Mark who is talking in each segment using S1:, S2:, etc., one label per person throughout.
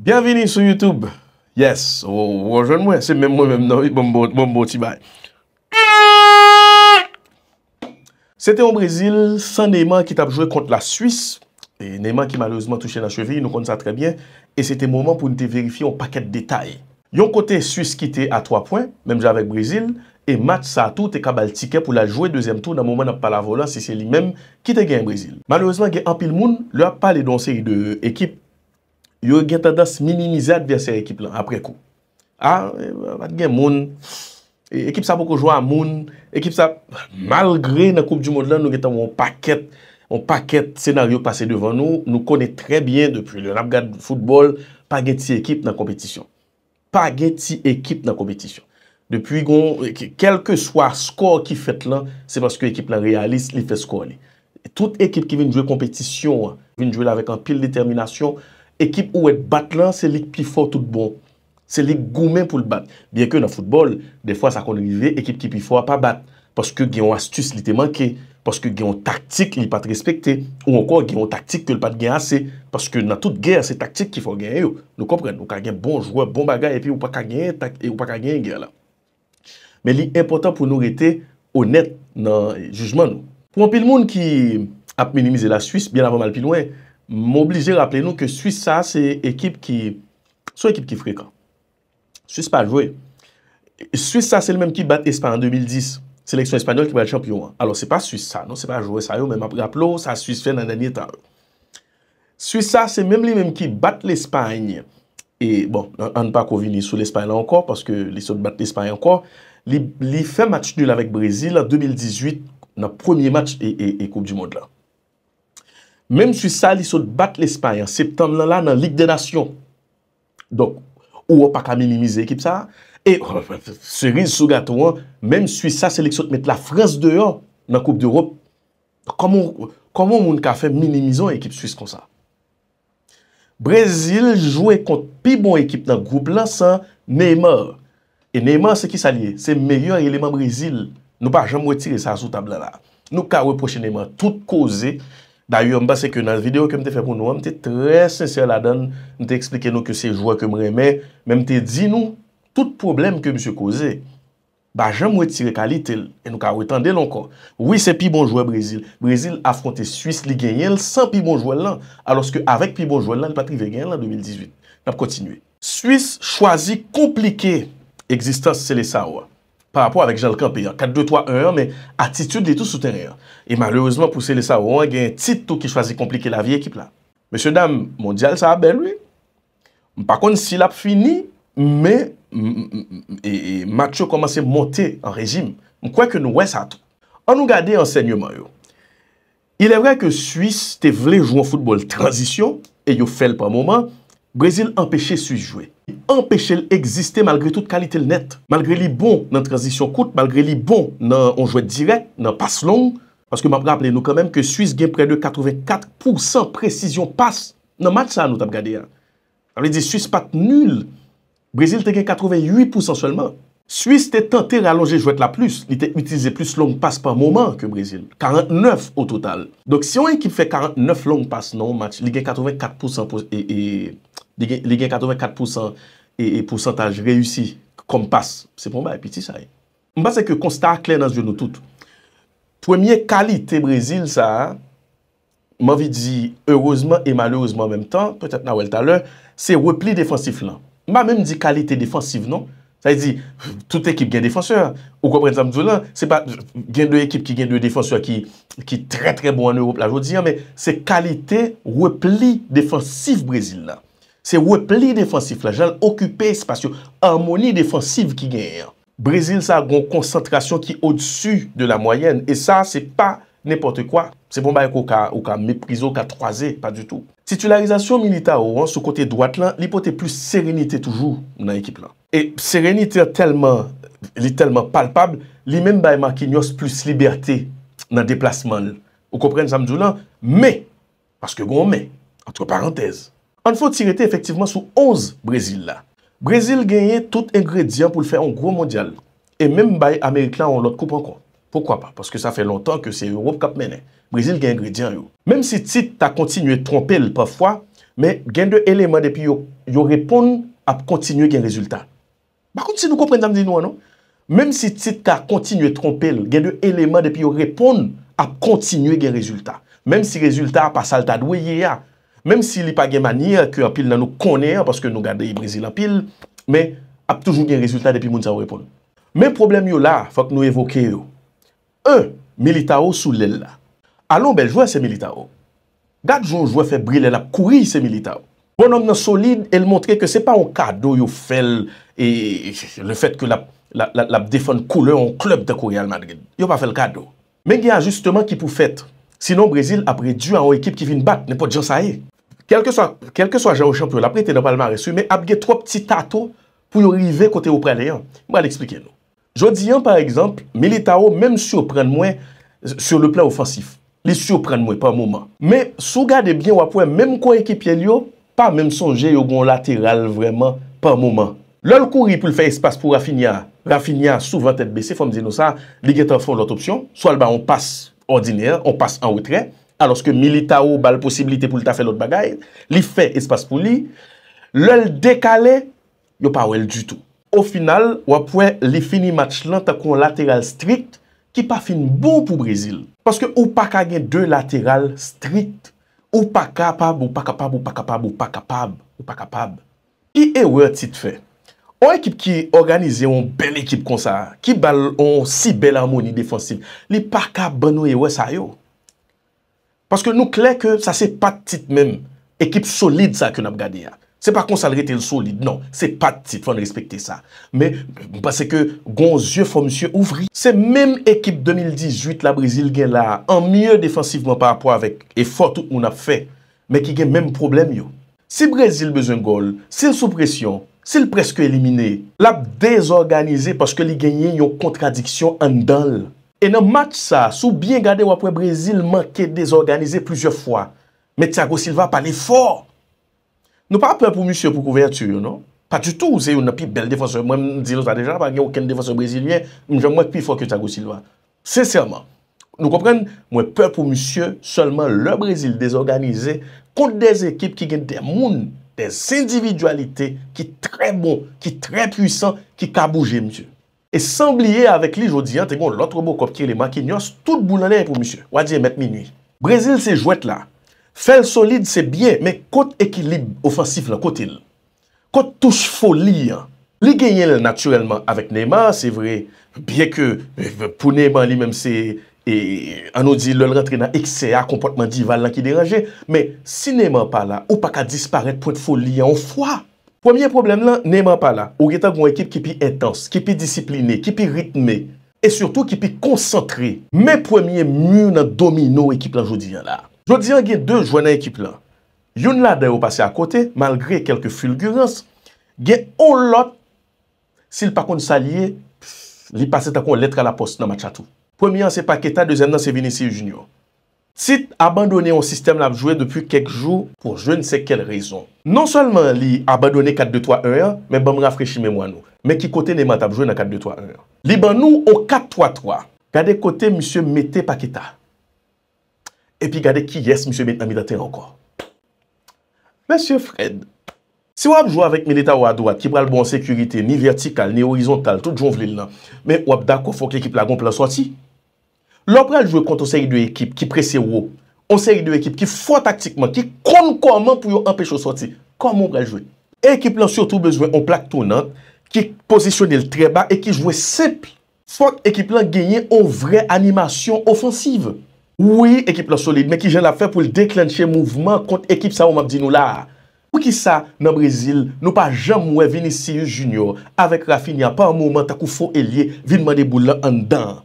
S1: Bienveni sou Youtube. Yes, wèjwen mwen. Se mè mwen mè mnoy, mwen mbote mbote mbaye. Se te o Brazil, san Neyman ki tap jwé kont la Suisse. Neyman ki malèzman touche nan chevye, nou kont sa tre bie. E se te mwoman pou nete verifi an paket detay. Yon kote Suisse kite a 3 pwen, mèm javèk Brazil. E match sa tou te kabal tikè pou la jwé 2èm tou nan mwoman ap pala volan si se li mèm kite gen Brazil. Malèzman gen Anpil Moun lwa palè donseri de ekip yo gen ta das minimizat vya ser ekip lan apre ah, kou. Ha, mat gen moun, ekip sa pou kou jwa moun, ekip sa, malgre nan koub di moun lan, nou gen ta moun paket, moun paket senaryo pase devan nou, nou kone tre bien depu, le rap gade foutbol, pa gen ti ekip nan kompetisyon. Pa gen ti ekip nan kompetisyon. Depu yon, kelke swa skor ki fet lan, se baske ekip lan realist li fe skor li. Tout ekip ki vin jwe kompetisyon, vin jwe la vek an pil determinasyon, Ekip ou et bat lan, se lik pifor tout bon. Se lik goumen pou l'bat. Bien ke nan foutbol, de fwa sa kon rive, ekip ki pifor a pa bat. Paske gen yon astus li te manke. Paske gen yon taktik li pat respekte. Ou ankor gen yon taktik ke l pat gen ase. Paske nan tout gen, se taktik ki fwa gen yo. Nou kompre, nou ka gen bon jwoy, bon bagay, epi ou pa ka gen, ou pa ka gen gen la. Men li important pou nou rete, onet nan jujman nou. Pou an pil moun ki ap minimize la Suisse, bien avan mal pil moun, M'oblize rappele nou ke Suissa se ekip ki frekan. Suissa pa jowe. Suissa se l menm ki bat Espany en 2010. Seleksyon Espanyol ki bayl champion. Alors se pa Suissa, non se pa jowe sa yo, menm ap rappele ou sa Suissa fè nan dani etan. Suissa se menm li menm ki bat l'Espany. E bon, an pa kovini sou l'Espany la anko, paske li sou bat l'Espany anko. Li fè mat chidul avèk Brezil la 2018, nan premier match e Koupe du Monde la. Mem Suisa li sot bat l'Espanyan septemblan la nan Ligue des Nations. Donk, ou wop ak a minimize ekip sa. E, serise oh, sou gato wan, mem Suisa selek sot met la Frans deyon nan Koupe d'Europe. Koman moun ka fe minimizon ekip Suis kon sa? Brezil jowe kont pi bon ekip nan koupe lan sa, Neymar. E Neymar se ki salye, se meyoy eleman Brezil. Nou pa jom wetire sa sou tablan la. Nou ka weproche Neymar tout koze, Da yon ba se ke nan videyo ke mte fe pou nou, mte tre sencer la dan, mte explike nou ke se jwa ke mreme, men mte di nou, tout problem ke M. Koze, ba jemwe tire kalite el, en nou ka retande el ankon. Oui, se pi bonjouè Brésil, Brésil afronte Suisse li genyel san pi bonjouè lan, aloske avek pi bonjouè lan, ni patrive genyel lan 2018. Nap kontinuè. Suisse chwazi komplike existence se le sa wwa. Par rapport avèk Jean-Claude Péan, 4-2-3-1-1, mè, atitude lè tou souterè. E malèouzman pou sè lè sa ouan, gen titou ki chwazi komplike la vie ekip la. Mèche dam, mondial sa abèl wè. Mpakon, sil ap fini, mè, e matchou komanse monte an rejim. Mkwenke nou wè sa tou. An nou gade ensegnman yo. Ilè vè ke Suisse te vle jou an foutbol transition, e yo fèl pa bon mouman, Brésil empèche Suisse jouè. empèche l'eksiste malgré tout kalite l'net. Malgré li bon nan transisyon koute, malgré li bon nan onjouèt direk, nan pas long, paske mabra ap lè nou kèmèm ke Suisse gen prè de 84% presisyon pas nan mat sa an nou tab gade. Mabre di Suisse pat nul, Brésil te gen 88% sèlman. Suis te tante rallonge jowet la plus. Ni te itilize plus long pass pa mouman ke Brezil. 49 au total. Donk si yon ekip fe 49 long pass nan ou match, li gen 84% e... li gen 84% e... e poursantaj reyousi kom pass. Se pou mba epiti sa yon. Mba se ke konsta akler nan zyon nou tout. Premier kalite Brezil sa, mba vi di heureusement et malheureusement en même temps, peut-être nan wèl taler, se repli défensif lan. Mba mèm di kalite défensif nan, Sa y di, tout ekip gen defanseur. Ou komprensant mzou la, se pa gen dwe ekip ki gen dwe defanseur ki tre tre bon an Europe la. Jou diyan, se kalite repli defansif Brazil la. Se repli defansif la, jan l'okupé espasyon. An moni defansif ki gen. Brazil sa gon konsantrasyon ki o dsu de la moyen. E sa se pa nipote kwa. Se bon baye ko ka meprizo, ka troaze, pa du tout. Titularizasyon milita ou an sou kotey doat lan, li potey plus serenitey toujou nan ekip lan. E serenitey li telman palpab, li menm baye man ki nyos plus libertey nan deplasman ou kopren samdjou lan. Me, paske goun me, antre parenthèze. An fò tiretey efektivman sou 11 Brésil la. Brésil genye tout ingredyant pou l'fè an gro mondial. E menm baye Amerik lan an lot koup an kon. Poukwa pa? Paske sa fe lontan ke se Europe kap menen. Brazil gen ingredient yo. Mem si tit ta kontinue trompel pafwa, men gen de eleman depi yo repon ap kontinue gen rezultat. Bakon si nou komprende amdi nou anon? Mem si tit ta kontinue trompel, gen de eleman depi yo repon ap kontinue gen rezultat. Mem si rezultat pa salta dweye ya. Mem si li pa gen manye ke apil nan nou konen, paske nou gade yi Brazil apil, men ap toujou gen rezultat depi moun sa yo repon. Men problem yo la, fak nou evoke yo. E, Militao sou lè la. Alon beljouè se Militao. Gat joujouè fe brilè la, kouri se Militao. Bonon nan solide, el montre ke se pa ou kado yo fel e le fet ke la defon koule ou klub te kouri al Madrid. Yo pa fel kado. Men gen a justeman ki pou fet. Sinon, Brezil apre du an ou ekip ki vin bat, nepo diyo sa e. Kelke so ajan ou champion, apre te nopalman resu, apre te nopalman resu, apre te nopalman resu, apre te nopalman resu, apre te nopalman resu, apre te nopalman resu, apre te nopalman resu, apre te nopalman res Jodi yon par ekzamp, me li ta ou mèm sou pren mwen sur le plan ofansif. Li sou pren mwen par mouman. Me sou gade byen wapwen mèm kwa ekipye li yo, pa mèm sonje yo goun lateral vreman par mouman. Lol kouri pou l fè espas pou Rafinha. Rafinha souvan tèt bese, fòm di nou sa, li getan fon lot opsyon. Swal ba, on pas ordine, on pas an wè tre. Aloske me li ta ou bal posibilite pou l ta fè lot bagay, li fè espas pou li. Lol dekale, yo pa wèl du tout. Ou final, wapwe li fini match lan takon lateral strikt ki pa fin bou pou Brezil. Paske ou pa ka gen 2 lateral strikt. Ou pa kapab, ou pa kapab, ou pa kapab, ou pa kapab, ou pa kapab. Ki ewe tit fe? Ou ekip ki organize yon bel ekip kon sa, ki bal yon si bel amoni defansif, li pa ka ban ou ewe sa yo? Paske nou kle ke sa se pat tit men ekip solid sa ki yon ap gade yaf. Se pa konsalrete l solide, nan, se pa tit fan respekte sa. Men, mpase ke goun zye fò msye ouvri. Se men ekip 2018 la Brazil gen la, an mye defensiveman pa apwa avek, e fote ou nan fe, men ki gen menm problem yo. Si Brazil bezon gol, si l sou presyon, si l preske elimine, l ap dezorganize paske li genye yon kontradiksyon an dal. E nan match sa, sou bien gade wapwe Brazil manke dezorganize plujo fwa. Men Tiago Silva pali fòr. Nou pa pe pou monsye pou kouvertu yo nou. Pa tutou ou se yo nou pi bel defanse. Mwen di lo sa dejan pa gen ou ken defanse brésilien. Mwen jan mwen pi fok yo tago silwa. Sésèrman. Nou kompren mwen pe pou monsye seman le brésil dezorganize kont de z ekip ki gen de moun de z individualite ki tre bon, ki tre pwisan ki kabouje monsye. E san blye avek li jodi an te kon lotro bo kop kireleman ki nyos tout boulanè pou monsye. Wadi emet minui. Brésil se jwet la Fèl solide se bie, mè kote ekilib ofansif la kote il. Kote touche foli an. Li genyen la naturelman avèk Neyman, se vre, bie ke euh, pou Neyman li mèm se anodil lèl rentre nan XCA, kompotman dival la ki deranje, mè si Neyman pa la, ou pa ka disparet pou et foli an, ou fwa. Poemye problem la, Neyman pa la, ou geta gwen ekip ki pi etans, ki pi disipline, ki pi ritme, e surtout ki pi konsantre. Mè poemye mè nan domino ekip la jodi an la. Jou diyan gen 2 jwen nan ekip lan. Yon la den ou pase akote, malgre kelke fulgurance, gen ou lot, si l pakoun salye, li pase takon letra la post nan matcha tou. Premi an se Paqueta, dezen nan se Vinicius Junior. Tit abandone yon sistem la apjoue depu kek jou, pou jwen se kel rezon. Non solman li abandone 4-2-3-1-1, men bom rafreshi memwano. Men ki kote neman ta apjoue nan 4-2-3-1-1. Li ban nou o 4-3-3, gade kote M. Mette Paqueta. epi gade ki yes, msye metnamidate ankon. Monsye Fred, si wap jwa avèk meneta wad wad, ki pral bon sekurite, ni vertikal, ni orizontal, tout joun vle l nan, men wap dakwa fòk ekip la goun pral soti. Lop pral jwe konton seri dwe ekip, ki prese wò, on seri dwe ekip ki fò taktikman, ki kon konman pou yo anpecho soti, kon moun pral jwe. Ekip lan sotou bezwe, on plak tonan, ki posisyone l treba, e ki jwe sepi, fòk ekip lan genye ou vre animasyon ofansive. Oui, ekip la solide, men ki jen la fe pou l deklentye mouvment kont ekip sa ou mak di nou la. Pou ki sa nan Brazil nou pa jem mwen vinis Sirius Junior avèk Rafinha pa mouman takou Fou Elie vinman de bou lan an dan.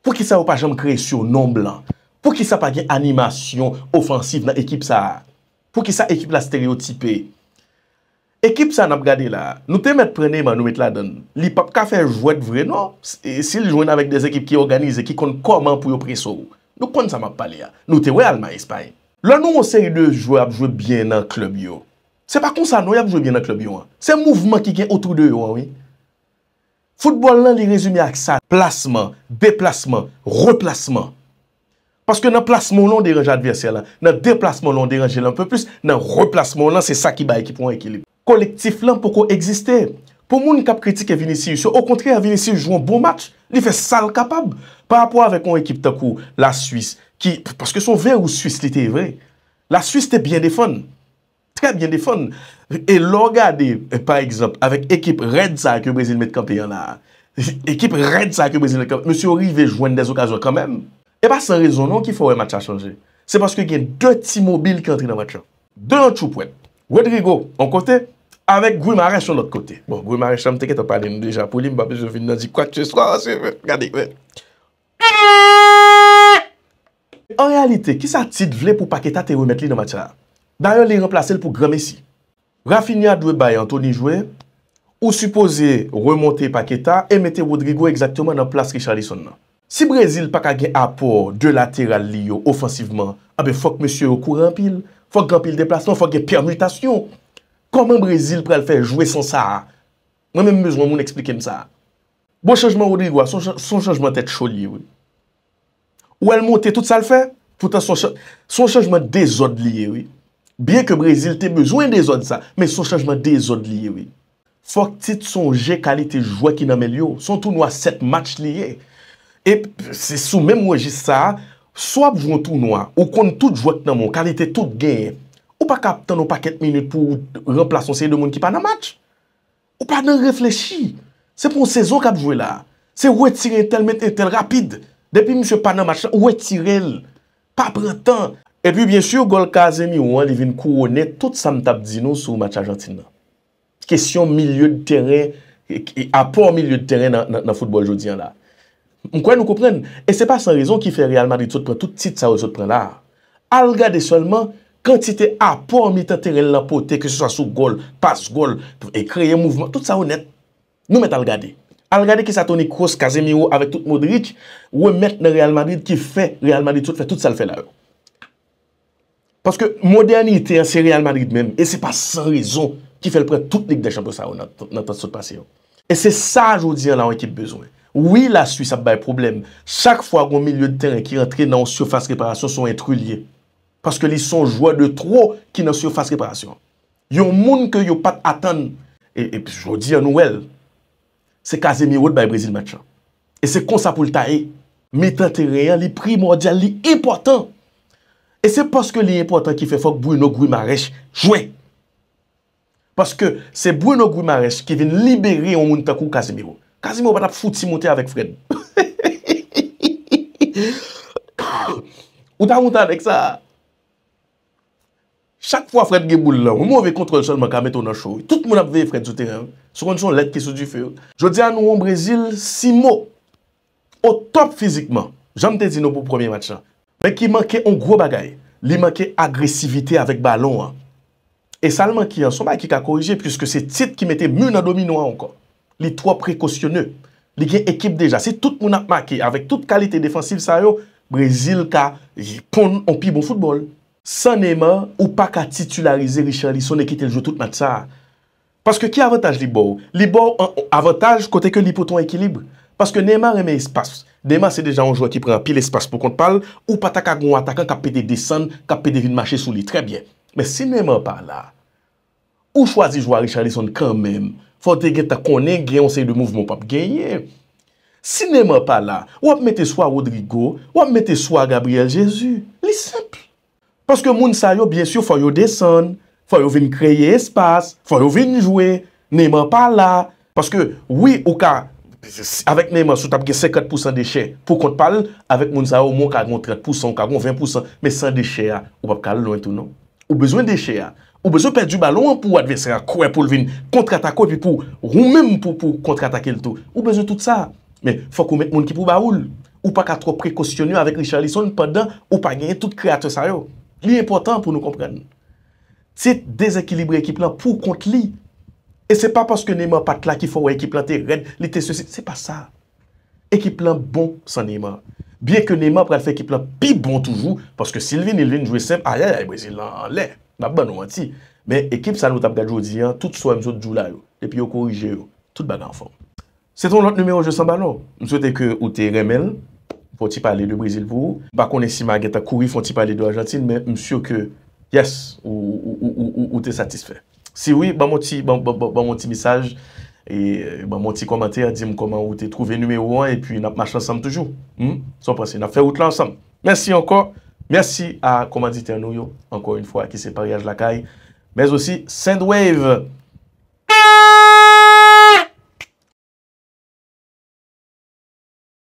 S1: Pou ki sa ou pa jem kreysyon non-blan. Pou ki sa pa gen animasyon ofansiv nan ekip sa. Pou ki sa ekip la stereotipe. Ekip sa nan prade la, nou temet prene man nou et la den. Li pap ka fe jouet vre non, si li jouen avèk de ekip ki organize ki kon koman pou yo preso ou. Nou kon sa map pale ya. Nou tewe alman espaye. La nou moun seri de jou apjou bien nan klub yo. Se pa kon sa nou apjou bien nan klub yo an. Se mouvman ki gen otou de yo an we. Foutbol lan li rezumi ak sa. Plasman, deplasman, replasman. Paske nan plasman lon deranje adverser lan. Nan deplasman lon deranje lan anpe plus. Nan replasman lan se sa ki bay ki pou an ekilib. Kolektif lan pou ko egziste. Po moun kap kritik e vini si yu. Se o kontre a vini si yu jou an bon match. Li fè sal kapab. Pa apwa avek an ekip ta kou, la Suisse, ki, paske sou ver ou Suisse li te vre, la Suisse te bien defon. Tre bien defon. E logade, par exemple, avek ekip Red Sacre Brazil Met Campion la, ekip Red Sacre Brazil Met Campion, Monsi Orive joen des okazyon kanmen. E pa san rezonan non ki fò wè match a chanje. Se paske gen dè ti mobile kèntri nan match a. Dè choup wè. Wèdrigo, an kote? Avèk Gouy Marech son lòt kote. Bon, Gouy Marech, anm teke to pale nou deja pou li, mba be, jò vin nan di kwa tche so, anm se ve, gadek ve. En realite, ki sa tit vle pou Paqueta te remet li nan matyara? Da yon li remplase l pou Grameci. Rafinha dwe bay Anthony Joué, ou suppose remonte Paqueta, e mette Rodrigo exactement nan plas Richardisson nan. Si Brazil pakage apor de lateral li yo offensiveman, a ah be fok mè sio yo kou rampil, fok rampil deplasman, fok gen permutation. Koman Brezil pral fè jwè san sa a? Mè mè mè mèzwa moun eksplike msa a. Bon chanjman Rodrigo a, son chanjman tèt chou liye wè. Ou el mwote, tout sa l fè? Tout an son chanjman dézod liye wè. Biè ke Brezil tè bezwen dézod sa, mè son chanjman dézod liye wè. Fòk tit son jè kalite jwè ki nanmè liyo, son tournoi set match liye. Et sou mèm wè jist sa a, sou ap jwè an tournoi, ou kon tout jwè ki nanmè, kalite tout genye, Ou pa kap tan ou pa ket minute pou remplason seye de moun ki pa nan match? Ou pa nan reflechi? Se pou sezon kap jowe la? Se wè tirel tel metel tel rapide? Depi msè pa nan match la, wè tirel? Pa praten? E pi byensur, gol Kazemi ou an, li vin kou rone, tout sa mtap dino sou match argentine. Kesyon milieu de terren, apor milieu de terren nan football jodi an la. Mkwen nou koupren? E se pa san rezon ki fe real Madrid sot prent tout tit sa wè sot prent la. Al gade solman, Kantite apor mi te tere la potè ke se sa sou gol, pas gol e kreye mouvment, tout sa ou net nou met Al Gade. Al Gade ki sa toni cross Kazemiro avèk tout modrik wè met nan Real Madrid ki fè Real Madrid tout sa l fè la ou. Paske modernite anse Real Madrid mèm, e se pa san rizon ki fè l pre tout nik de champou sa ou nan tout sa ou. E se sa joudir la ou ekip bezoun. Ouwi la Suisse ap bè problem. Chak fwa goun milieu de terren ki rentre nan surface reparasyon son intru liye. Paske li son jwa de tro ki nan syo fase reparasyon. Yon moun ke yon pat atan, e jodi an nouel, se Kazemiro d'bay Brazil matchan. E se konsa pou l'ta e, mi tante reyan li primordial, li importan. E se paske li importan ki fe fok Bruno Grimares jwa. Paske se Bruno Grimares ki vin liberi yon moun takou Kazemiro. Kazemiro bat ap fout si moun te avèk Fred. Ou ta moun ta dek sa? Chak fwa Fred ge boule lan, ou mou ave kontrol sol man ka meto nan chou. Tout moun ap ve Fred sou teren. Sou konjou an let ki sou di fè. Jodi an nou an Brazil, si mou. O top fizikman. Jante zinou pou premier matchan. Mè ki manke an gro bagay. Li manke agresivite avèk balon an. E sal manke an, son mè ki ka korije pwiske se tit ki mette mou nan domino an an kon. Li tro prekosyone. Li gen ekip deja. Si tout moun ap manke avèk tout kalite defansil sa yo, Brazil ka yi pon an pi bon foutbol. San Neyman ou pa ka titularize Richard Lisson e ki te ljou tout mat sa. Paske ki avantage li bou? Li bou avantage kote ke li poton ekilibre. Paske Neyman reme espas. Neyman se deja anjouan ki pren api l'espas pou kontpal ou pa ta ka goun atakan ka pe de desan ka pe de vin mache sou li. Trebyen. Men si Neyman pa la, ou chwazi joua Richard Lisson kanmen fote gen ta konen gen onseye de mouvmoun pap genye. Si Neyman pa la, wap mette sou a Rodrigo, wap mette sou a Gabriel Jésus. Li sempil. Paske moun sa yo, byensyo, fwa yo desen, fwa yo vin kreye espas, fwa yo vin jwe, neman pa la. Paske, oui, ou ka, avek neman sou tabge 50% deshe, pou kontpal, avek moun sa yo, moun 40% ou 40% ou 20%, me 100 deshe a, ou pa pka loun tou nou. Ou bezwen deshe a. Ou bezwen perdi balon pou advesera kwen pou vin kontratakou, pi pou roun men pou kontratake l tou. Ou bezwen tout sa. Me, fwa kou met moun ki pou baoul. Ou pa ka tro prekosyonyo avek Richard Lisson, padan, ou pa genye tout kreator sa yo. Ni important pou nou kompren. Ti dezekilibre ekip lan pou kont li. E se pa paske neman pat la ki fwa ekip lan te ren, li te se si. Se pa sa. Ekip lan bon san neman. Biye ke neman pral fe ekip lan pi bon toujou. Paske Silvin il vin jou e semp, a ya ya, e brezilan, non, a le. Na ban ou an ti. Men ekip san nou tap gajou diyan, tout sou amzou djou la yo. Epi yo korije yo. Tout ban an fon. Se ton lot numero je san ban nou. M sou te ke ou te remen. Fon ti pale de Brazil pou ou. Ba konensi ma geta koui. Fon ti pale de Argentine. Men msio ke yes ou te satisfe. Si oui, ba moun ti misaj. E ba moun ti komantere. Dime koman ou te trove numero an. E pi nap mache ansam toujou. Sopan se nap fe out la ansam. Mersi ankon. Mersi a komadite anou yo. Ankon un fwa ki se pariage lakay. Mersi osi send wave.